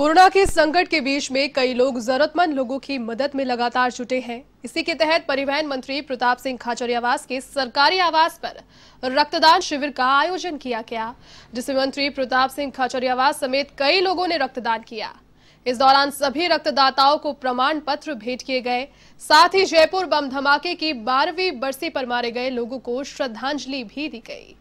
corona के संकट के बीच में कई लोग जरूरतमंद लोगों की मदद में लगातार जुटे हैं इसी के तहत परिवहन मंत्री प्रताप सिंह खाचरियावास के सरकारी आवास पर रक्तदान शिविर का आयोजन किया गया जिसमें मंत्री प्रताप सिंह खाचरियावास समेत कई लोगों ने रक्तदान किया इस दौरान सभी रक्तदाताओं को प्रमाण पत्र भेंट किए गए साथ ही जयपुर बम धमाके की बारहवीं बरसी पर मारे गए लोगों को श्रद्धांजलि भी दी गई